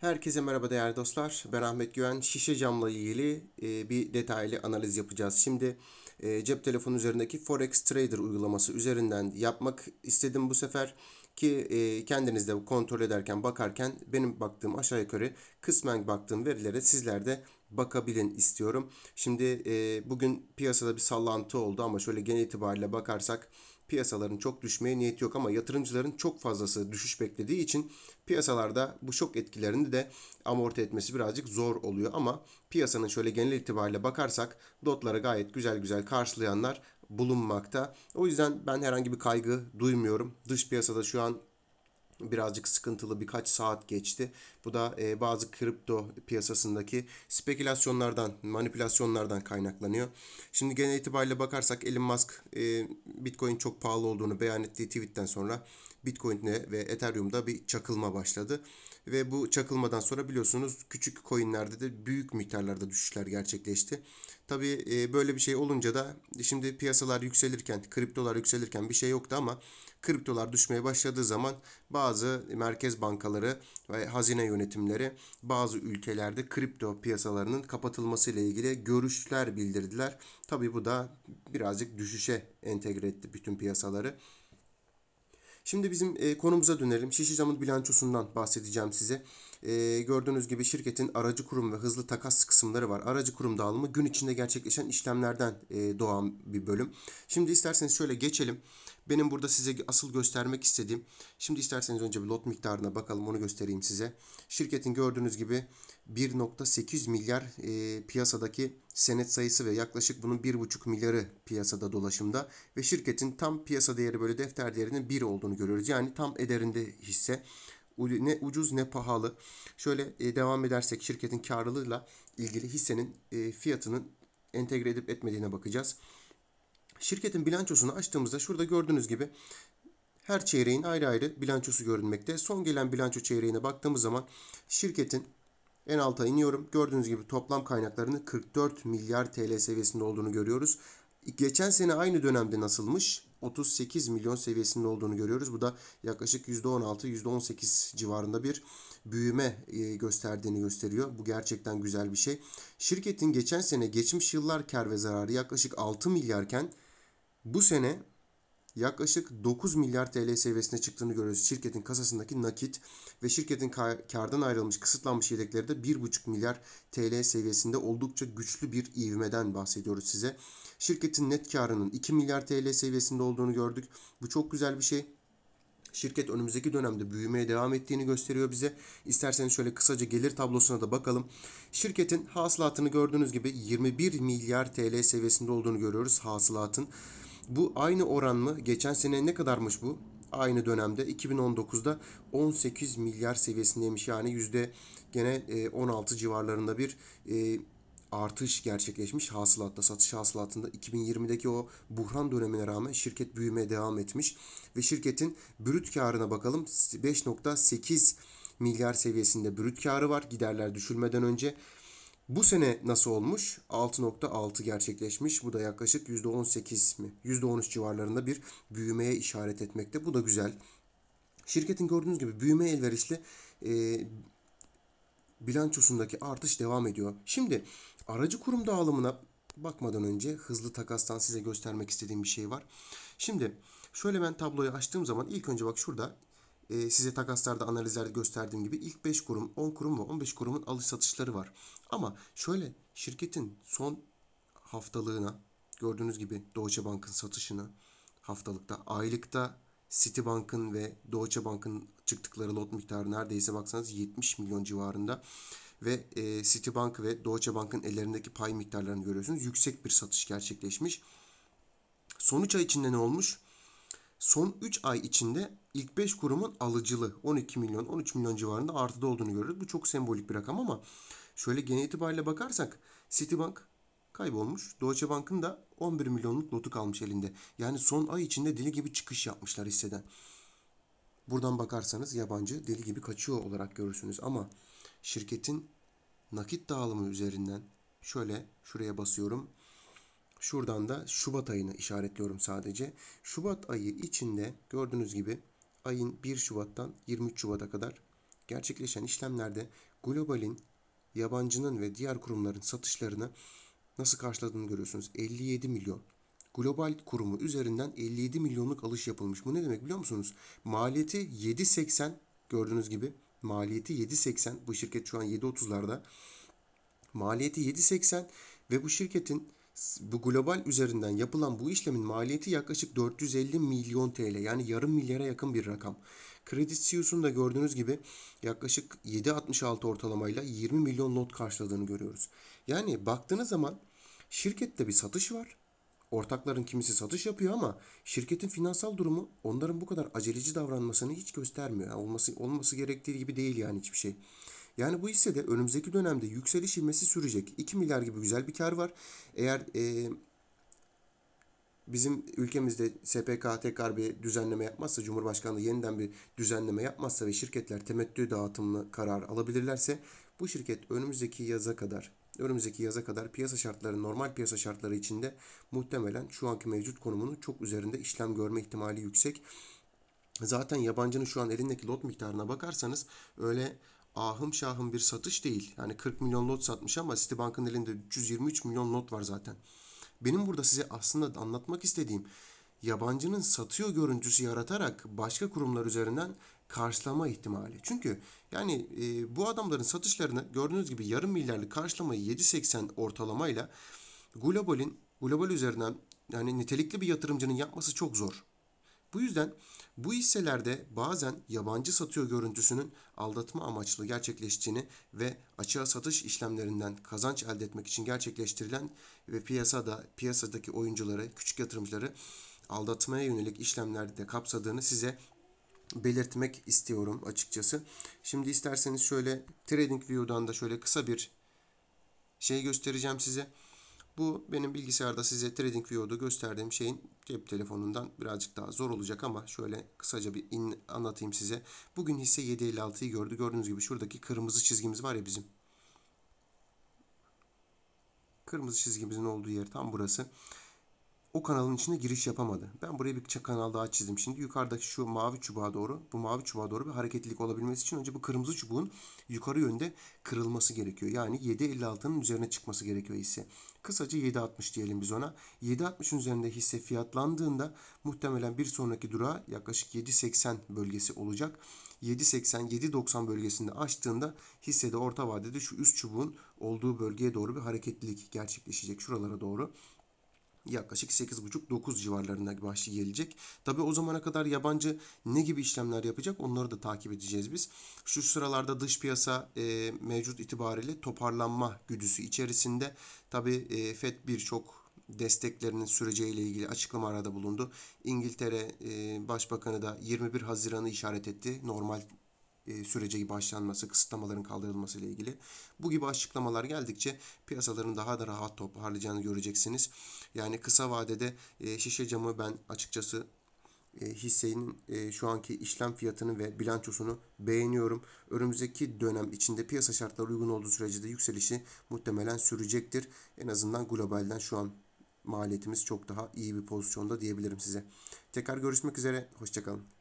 Herkese merhaba değerli dostlar. Ben Ahmet Güven. Şişe camla ilgili e, bir detaylı analiz yapacağız. Şimdi e, cep telefonu üzerindeki Forex Trader uygulaması üzerinden yapmak istedim bu sefer ki e, kendiniz de kontrol ederken bakarken benim baktığım aşağı yukarı kısmen baktığım verilere sizler de bakabilin istiyorum. Şimdi bugün piyasada bir sallantı oldu ama şöyle genel itibariyle bakarsak piyasaların çok düşmeye niyeti yok ama yatırımcıların çok fazlası düşüş beklediği için piyasalarda bu şok etkilerini de amorti etmesi birazcık zor oluyor ama piyasanın şöyle genel itibariyle bakarsak dotları gayet güzel güzel karşılayanlar bulunmakta. O yüzden ben herhangi bir kaygı duymuyorum. Dış piyasada şu an birazcık sıkıntılı birkaç saat geçti. Bu da e, bazı kripto piyasasındaki spekülasyonlardan, manipülasyonlardan kaynaklanıyor. Şimdi genel itibariyle bakarsak Elon Musk e, Bitcoin çok pahalı olduğunu beyan ettiği tweetten sonra Bitcoin'de ve Ethereum'da bir çakılma başladı. Ve bu çakılmadan sonra biliyorsunuz küçük coinlerde de büyük miktarlarda düşüşler gerçekleşti. tabi e, böyle bir şey olunca da şimdi piyasalar yükselirken, kriptolar yükselirken bir şey yoktu ama kriptolar düşmeye başladığı zaman bazı merkez bankaları ve hazine yönetimi yönetimleri bazı ülkelerde kripto piyasalarının kapatılması ile ilgili görüşler bildirdiler. Tabi bu da birazcık düşüşe entegre etti bütün piyasaları. Şimdi bizim e, konumuza dönelim. Şişi Cam'ın bilançosundan bahsedeceğim size. E, gördüğünüz gibi şirketin aracı kurum ve hızlı takas kısımları var. Aracı kurum dağılımı gün içinde gerçekleşen işlemlerden e, doğan bir bölüm. Şimdi isterseniz şöyle geçelim. Benim burada size asıl göstermek istediğim, şimdi isterseniz önce bir lot miktarına bakalım onu göstereyim size. Şirketin gördüğünüz gibi 1.8 milyar e, piyasadaki senet sayısı ve yaklaşık bunun 1.5 milyarı piyasada dolaşımda ve şirketin tam piyasa değeri böyle defter değerinin 1 olduğunu görüyoruz. Yani tam ederinde hisse ne ucuz ne pahalı. Şöyle e, devam edersek şirketin karlılığıyla ilgili hissenin e, fiyatının entegre edip etmediğine bakacağız. Şirketin bilançosunu açtığımızda şurada gördüğünüz gibi her çeyreğin ayrı ayrı bilançosu görünmekte. Son gelen bilanço çeyreğine baktığımız zaman şirketin en alta iniyorum. Gördüğünüz gibi toplam kaynaklarının 44 milyar TL seviyesinde olduğunu görüyoruz. Geçen sene aynı dönemde nasılmış? 38 milyon seviyesinde olduğunu görüyoruz. Bu da yaklaşık %16-%18 civarında bir büyüme e, gösterdiğini gösteriyor. Bu gerçekten güzel bir şey. Şirketin geçen sene geçmiş yıllar kar ve zararı yaklaşık 6 milyarken bu sene yaklaşık 9 milyar TL seviyesine çıktığını görüyoruz. Şirketin kasasındaki nakit ve şirketin kar, kardan ayrılmış kısıtlanmış yedekleri de 1,5 milyar TL seviyesinde oldukça güçlü bir ivmeden bahsediyoruz size. Şirketin net karının 2 milyar TL seviyesinde olduğunu gördük. Bu çok güzel bir şey. Şirket önümüzdeki dönemde büyümeye devam ettiğini gösteriyor bize. İsterseniz şöyle kısaca gelir tablosuna da bakalım. Şirketin hasılatını gördüğünüz gibi 21 milyar TL seviyesinde olduğunu görüyoruz hasılatın. Bu aynı oran mı? Geçen sene ne kadarmış bu? Aynı dönemde 2019'da 18 milyar seviyesindeymiş. Yani yüzde gene 16 e, civarlarında bir e, artış gerçekleşmiş hasılatta, satış hasılatında 2020'deki o buhran dönemine rağmen şirket büyümeye devam etmiş ve şirketin brüt karına bakalım 5.8 milyar seviyesinde brüt karı var giderler düşülmeden önce bu sene nasıl olmuş? 6.6 gerçekleşmiş. Bu da yaklaşık %18 mi? %13 civarlarında bir büyümeye işaret etmekte. Bu da güzel. Şirketin gördüğünüz gibi büyüme elverişli e, bilançosundaki artış devam ediyor. Şimdi aracı kurum dağılımına bakmadan önce hızlı takastan size göstermek istediğim bir şey var. Şimdi şöyle ben tabloyu açtığım zaman ilk önce bak şurada e, size takaslarda analizlerde gösterdiğim gibi ilk 5 kurum, 10 kurum ve 15 kurumun alış satışları var. Ama şöyle şirketin son haftalığına gördüğünüz gibi Deutsche Bank'ın satışını haftalıkta, aylıkta Citibank'ın ve Deutsche Bank'ın çıktıkları lot miktarı neredeyse baksanız 70 milyon civarında ve e, Citibank ve Deutsche Bank'ın ellerindeki pay miktarlarını görüyorsunuz. Yüksek bir satış gerçekleşmiş. Son 3 ay içinde ne olmuş? Son 3 ay içinde ilk 5 kurumun alıcılı 12 milyon 13 milyon civarında artıda olduğunu görürüz. Bu çok sembolik bir rakam ama şöyle genel itibariyle bakarsak Citibank kaybolmuş. Deutsche Bank'ın da 11 milyonluk lotu kalmış elinde. Yani son ay içinde deli gibi çıkış yapmışlar hisseden. Buradan bakarsanız yabancı deli gibi kaçıyor olarak görürsünüz ama şirketin nakit dağılımı üzerinden şöyle şuraya basıyorum. Şuradan da Şubat ayını işaretliyorum sadece. Şubat ayı içinde gördüğünüz gibi ayın 1 Şubat'tan 23 Şubat'a kadar gerçekleşen işlemlerde globalin, yabancının ve diğer kurumların satışlarını nasıl karşıladığını görüyorsunuz. 57 milyon. Global kurumu üzerinden 57 milyonluk alış yapılmış. Bu ne demek biliyor musunuz? Maliyeti 7.80 gördüğünüz gibi maliyeti 7.80 bu şirket şu an 7.30'larda. Maliyeti 7.80 ve bu şirketin bu global üzerinden yapılan bu işlemin maliyeti yaklaşık 450 milyon TL yani yarım milyara yakın bir rakam. Credit e Suisse'un da gördüğünüz gibi yaklaşık 7.66 ortalamayla 20 milyon not karşıladığını görüyoruz. Yani baktığınız zaman şirkette bir satış var. Ortakların kimisi satış yapıyor ama şirketin finansal durumu onların bu kadar aceleci davranmasını hiç göstermiyor. Yani olması olması gerektiği gibi değil yani hiçbir şey. Yani bu hissede önümüzdeki dönemde yükseliş ilmesi sürecek. 2 milyar gibi güzel bir kar var. Eğer e, bizim ülkemizde SPK tekrar bir düzenleme yapmazsa, Cumhurbaşkanlığı yeniden bir düzenleme yapmazsa ve şirketler temettü dağıtımlı karar alabilirlerse bu şirket önümüzdeki yaza kadar önümüzdeki yaza kadar piyasa şartları normal piyasa şartları içinde muhtemelen şu anki mevcut konumunu çok üzerinde işlem görme ihtimali yüksek. Zaten yabancının şu an elindeki lot miktarına bakarsanız öyle ahım şahım bir satış değil. Yani 40 milyon not satmış ama Citibank'ın elinde 323 milyon not var zaten. Benim burada size aslında anlatmak istediğim yabancının satıyor görüntüsü yaratarak başka kurumlar üzerinden karşılama ihtimali. Çünkü yani e, bu adamların satışlarını gördüğünüz gibi yarım milyarlık karşılamayı 7.80 ortalamayla globalin global üzerinden yani nitelikli bir yatırımcının yapması çok zor. Bu yüzden bu hisselerde bazen yabancı satıyor görüntüsünün aldatma amaçlı gerçekleştiğini ve açığa satış işlemlerinden kazanç elde etmek için gerçekleştirilen ve piyasada piyasadaki oyuncuları, küçük yatırımcıları aldatmaya yönelik işlemlerde kapsadığını size belirtmek istiyorum açıkçası. Şimdi isterseniz şöyle trading TradingView'dan da şöyle kısa bir şey göstereceğim size. Bu benim bilgisayarda size TradingView'da gösterdiğim şeyin cep telefonundan birazcık daha zor olacak ama şöyle kısaca bir in, anlatayım size. Bugün hisse 7.56'yı gördü. Gördüğünüz gibi şuradaki kırmızı çizgimiz var ya bizim. Kırmızı çizgimizin olduğu yer tam burası o kanalın içine giriş yapamadı. Ben buraya bir kanal daha çizdim. Şimdi yukarıdaki şu mavi çubuğa doğru, bu mavi çubuğa doğru bir hareketlilik olabilmesi için önce bu kırmızı çubuğun yukarı yönde kırılması gerekiyor. Yani 7.56'nın üzerine çıkması gerekiyor hisse. Kısaca 7.60 diyelim biz ona. 7.60'ın üzerinde hisse fiyatlandığında muhtemelen bir sonraki durağı yaklaşık 7.80 bölgesi olacak. 7.80-7.90 bölgesinde açtığında hissede orta vadede şu üst çubuğun olduğu bölgeye doğru bir hareketlilik gerçekleşecek şuralara doğru yaklaşık 8,5-9 civarlarında başlı gelecek. Tabi o zamana kadar yabancı ne gibi işlemler yapacak onları da takip edeceğiz biz. Şu sıralarda dış piyasa e, mevcut itibariyle toparlanma güdüsü içerisinde. Tabi e, FED birçok desteklerinin süreceğiyle ilgili açıklama arada bulundu. İngiltere e, Başbakanı da 21 Haziran'ı işaret etti. Normal e, sürece başlanması, kısıtlamaların kaldırılması ile ilgili. Bu gibi açıklamalar geldikçe piyasaların daha da rahat toparlayacağını göreceksiniz. Yani kısa vadede e, şişe camı ben açıkçası e, hissenin e, şu anki işlem fiyatını ve bilançosunu beğeniyorum. Önümüzdeki dönem içinde piyasa şartları uygun olduğu sürece de yükselişi muhtemelen sürecektir. En azından globalden şu an maliyetimiz çok daha iyi bir pozisyonda diyebilirim size. Tekrar görüşmek üzere. Hoşçakalın.